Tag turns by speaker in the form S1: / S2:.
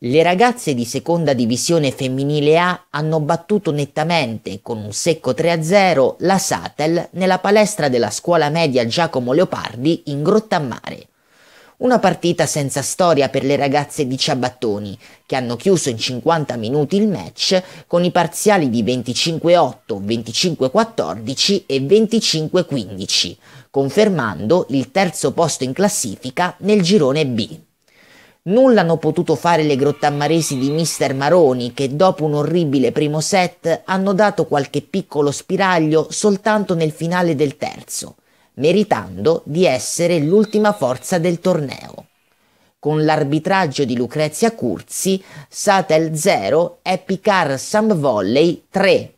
S1: Le ragazze di seconda divisione femminile A hanno battuto nettamente con un secco 3-0 la Satel nella palestra della scuola media Giacomo Leopardi in Grottammare. Una partita senza storia per le ragazze di Ciabattoni, che hanno chiuso in 50 minuti il match con i parziali di 25-8, 25-14 e 25-15, confermando il terzo posto in classifica nel girone B. Nulla hanno potuto fare le grottammaresi di Mr. Maroni che dopo un orribile primo set hanno dato qualche piccolo spiraglio soltanto nel finale del terzo, meritando di essere l'ultima forza del torneo. Con l'arbitraggio di Lucrezia Curzi, Satel 0, Epicar Sam Volley 3